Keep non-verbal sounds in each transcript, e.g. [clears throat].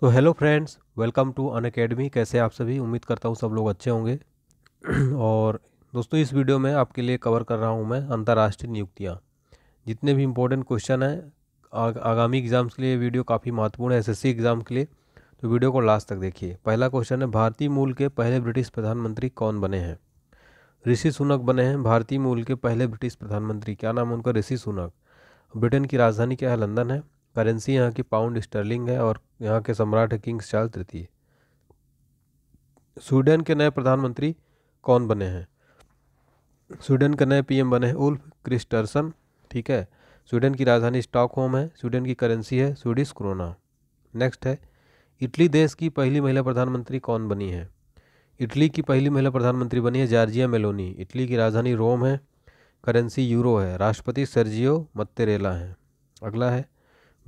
सो तो hello friends welcome to Unacademy कैसे आप सभी उम्मीद करता हूँ सब लोग अच्छे होंगे [clears throat] और दोस्तों इस वीडियो में आपके लिए कवर कर रहा हूँ मैं अंतर्राष्ट्रीय नियुक्तियाँ जितने भी इंपॉर्टेंट क्वेश्चन हैं आग, आगामी एग्ज़ाम्स के लिए वीडियो काफ़ी महत्वपूर्ण है एसएससी एग्ज़ाम के लिए तो वीडियो को लास्ट तक देखिए पहला क्वेश्चन है भारतीय मूल के पहले ब्रिटिश प्रधानमंत्री कौन बने हैं ऋषि सुनक बने हैं भारतीय मूल के पहले ब्रिटिश प्रधानमंत्री क्या नाम है उनका ऋषि सुनक ब्रिटेन की राजधानी क्या है लंदन है करेंसी यहाँ की पाउंड स्टर्लिंग है और यहाँ के सम्राट है किंग्स चार्ल्स तृतीय स्वीडन के नए प्रधानमंत्री कौन बने हैं स्वीडन के नए पीएम बने हैं उल्फ क्रिस्टरसन ठीक है स्वीडन की राजधानी स्टॉकहोम है स्वीडन की करेंसी है स्वीडिश क्रोना नेक्स्ट है इटली देश की पहली महिला प्रधानमंत्री कौन बनी है इटली की पहली महिला प्रधानमंत्री बनी है जार्जिया मेलोनी इटली की राजधानी रोम है करेंसी यूरो है राष्ट्रपति सर्जियो मत्तेरेला हैं अगला है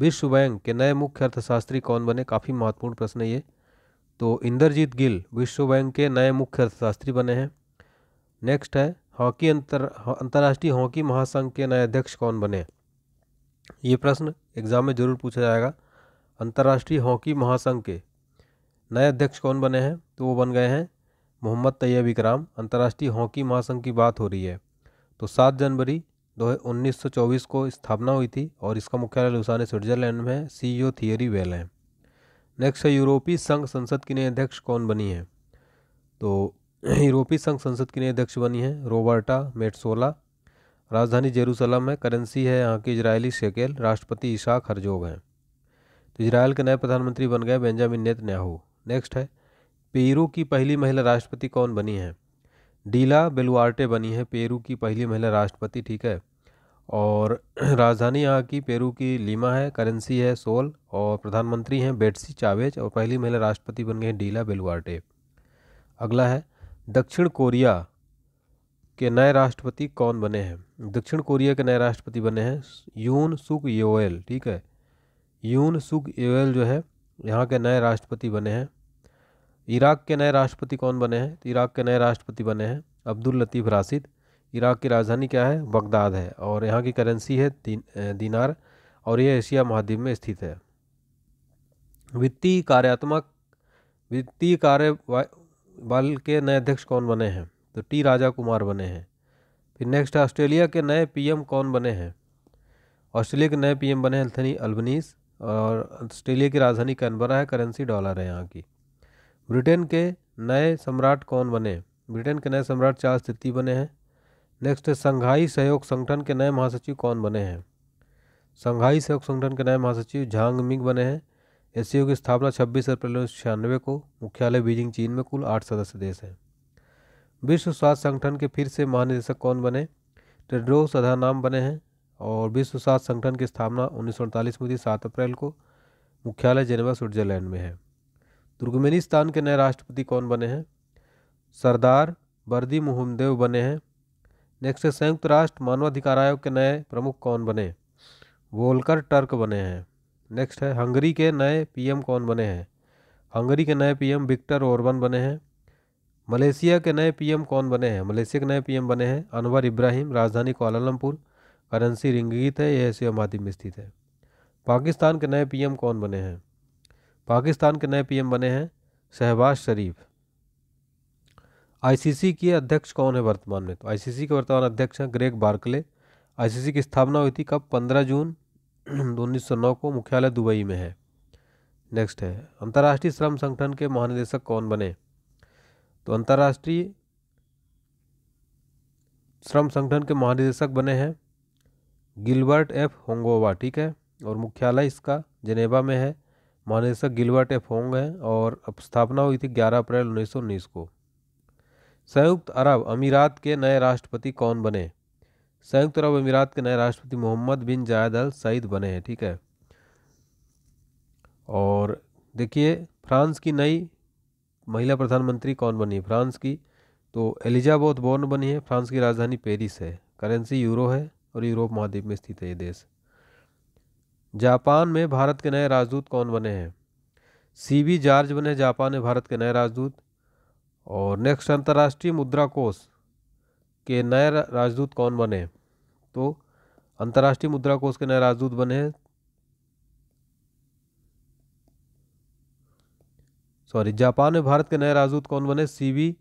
विश्व बैंक के नए मुख्य अर्थशास्त्री कौन बने काफ़ी महत्वपूर्ण प्रश्न ये तो इंदरजीत गिल विश्व बैंक के नए मुख्य अर्थशास्त्री बने हैं नेक्स्ट है हॉकी अंतर अंतर्राष्ट्रीय हॉकी महासंघ के नए अध्यक्ष कौन बने ये प्रश्न एग्जाम में जरूर पूछा जाएगा अंतर्राष्ट्रीय हॉकी महासंघ के नए अध्यक्ष कौन बने हैं तो वो बन गए हैं मोहम्मद तैयब इकराम अंतर्राष्ट्रीय हॉकी महासंघ की बात हो रही है तो सात जनवरी दो उन्नीस को स्थापना हुई थी और इसका मुख्यालय लुसाने स्विट्जरलैंड में सीईओ थियरी वेल है नेक्स्ट है यूरोपीय संघ संसद की नई अध्यक्ष कौन बनी है तो [clears throat] यूरोपीय संघ संसद की नई अध्यक्ष बनी है रोबर्टा मेट्सोला राजधानी जेरूसलम में करेंसी है यहाँ की इजरायली शेकेल राष्ट्रपति ईशाक हरजोग हैं तो इसराइल के नए प्रधानमंत्री बन गए बेंजामिन नेतन्याहू नेक्स्ट है पेरू की पहली महिला राष्ट्रपति कौन बनी है डीला बेलुआर्टे बनी है पेरू की पहली महिला राष्ट्रपति ठीक है और [clears throat] राजधानी यहाँ की पेरू की लीमा है करेंसी है सोल और प्रधानमंत्री हैं बेटसी चावेज और पहली महिला राष्ट्रपति बन गए हैं डीला बेलुआर्टे अगला है दक्षिण कोरिया के नए राष्ट्रपति कौन बने हैं दक्षिण कोरिया के नए राष्ट्रपति बने हैं यून सुक योएल ठीक है यून सुक योएल जो है यहाँ के नए राष्ट्रपति बने हैं इराक़ के नए राष्ट्रपति कौन बने हैं तो इराक़ के नए राष्ट्रपति बने हैं अब्दुल लतीफ़ राशिद इराक़ की राजधानी क्या है बगदाद है और यहाँ की करेंसी है दीनार और यह एशिया महाद्वीप में स्थित है वित्तीय कार्यात्मक वित्तीय कार्य बल के नए अध्यक्ष कौन बने हैं तो टी राजा कुमार बने हैं फिर नेक्स्ट ऑस्ट्रेलिया के नए पीएम कौन बने हैं ऑस्ट्रेलिया के नए पीएम बने एल्थनी अल्बनीस और ऑस्ट्रेलिया की राजधानी कैनबरा है करेंसी डॉलर है यहाँ की ब्रिटेन के नए सम्राट कौन बने ब्रिटेन के नए सम्राट चार स्थिति बने हैं नेक्स्ट है संघाई सहयोग संगठन के नए महासचिव कौन बने हैं संघाई सहयोग संगठन के नए महासचिव झांग मिंग बने हैं एस की स्थापना 26 अप्रैल उन्नीस छियानवे को मुख्यालय बीजिंग चीन में कुल आठ सदस्य देश हैं विश्व स्वास्थ्य संगठन के फिर से महानिदेशक कौन बने टेड्रोस अधानाम बने हैं और विश्व स्वास्थ्य संगठन की स्थापना उन्नीस में हुई सात अप्रैल को मुख्यालय जेनेवा स्विट्जरलैंड में है तुर्कमेनिस्तान के नए राष्ट्रपति कौन बने हैं सरदार बर्दी मुहमदेव बने हैं नेक्स्ट है संयुक्त राष्ट्र मानवाधिकार आयोग के नए प्रमुख कौन बने वोलकर टर्क बने हैं नेक्स्ट है हंगरी के नए पीएम कौन बने हैं हंगरी के नए पीएम विक्टर ओरबन बने हैं मलेशिया के नए पीएम कौन बने हैं मलेशिया के नए पीएम बने हैं अनवर इब्राहिम राजधानी कोलालमपुर करेंसी रिंगीत है यह एशिया में स्थित है पाकिस्तान के नए पीएम कौन बने हैं पाकिस्तान के नए पीएम बने हैं शहबाज शरीफ आईसीसी के अध्यक्ष कौन है वर्तमान में तो आईसीसी के वर्तमान अध्यक्ष हैं ग्रेग बार्कले आईसीसी की स्थापना हुई थी कब 15 जून 1909 [clears throat] को मुख्यालय दुबई में है नेक्स्ट है अंतर्राष्ट्रीय श्रम संगठन के महानिदेशक कौन बने तो अंतर्राष्ट्रीय श्रम संगठन के महानिदेशक बने हैं गिलबर्ट एफ होंगोवा ठीक है और मुख्यालय इसका जिनेवा में है मानेसर गिलवाटे एफ होंग हैं और स्थापना हुई थी 11 अप्रैल 1919 को संयुक्त अरब अमीरात के नए राष्ट्रपति कौन बने संयुक्त अरब अमीरात के नए राष्ट्रपति मोहम्मद बिन जायद अल सईद बने हैं ठीक है और देखिए फ्रांस की नई महिला प्रधानमंत्री कौन बनी है फ्रांस की तो एलिजाबोथ बोर्न बनी है फ्रांस की राजधानी पेरिस है करेंसी यूरो है और यूरोप महाद्वीप में स्थित है ये देश जापान में भारत के नए राजदूत कौन बने हैं सी बी जॉर्ज बने जापान में भारत के नए राजदूत और नेक्स्ट अंतर्राष्ट्रीय मुद्रा कोष के नए राजदूत कौन बने तो अंतर्राष्ट्रीय मुद्रा कोष के नए राजदूत बने हैं सॉरी जापान में भारत के नए राजदूत कौन बने सी बी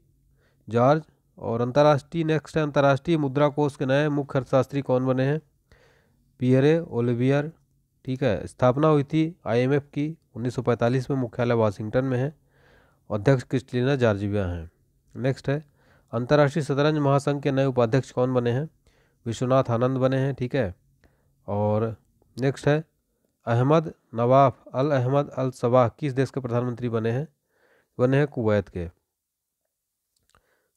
जॉर्ज और अंतर्राष्ट्रीय नेक्स्ट अंतर्राष्ट्रीय मुद्रा कोष के नए मुख्य अर्थशास्त्री कौन बने हैं पियरे ओलिवियर ठीक है स्थापना हुई थी आईएमएफ की 1945 में मुख्यालय वाशिंगटन में है अध्यक्ष क्रिस्टलिना जार्जिविया हैं नेक्स्ट है अंतर्राष्ट्रीय शतरंज महासंघ के नए उपाध्यक्ष कौन बने हैं विश्वनाथ आनंद बने हैं ठीक है और नेक्स्ट है Ahmad Nawaf Al Ahmad Al Sabah किस देश के प्रधानमंत्री बने हैं बने हैं कुवैत के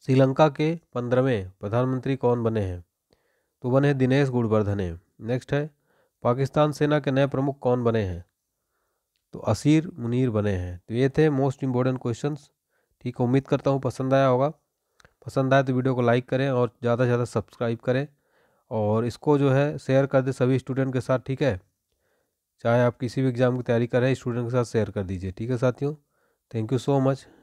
श्रीलंका के पंद्रहवें प्रधानमंत्री कौन बने हैं तो बने हैं दिनेश गुड़वर्धने नेक्स्ट है पाकिस्तान सेना के नए प्रमुख कौन बने हैं तो असीर मुनीर बने हैं तो ये थे मोस्ट इम्पोर्टेंट क्वेश्चन ठीक है उम्मीद करता हूँ पसंद आया होगा पसंद आए तो वीडियो को लाइक करें और ज़्यादा से ज़्यादा सब्सक्राइब करें और इसको जो है शेयर कर दें सभी स्टूडेंट के साथ ठीक है चाहे आप किसी भी एग्ज़ाम की तैयारी करें स्टूडेंट के साथ शेयर कर दीजिए ठीक है साथियों थैंक यू सो मच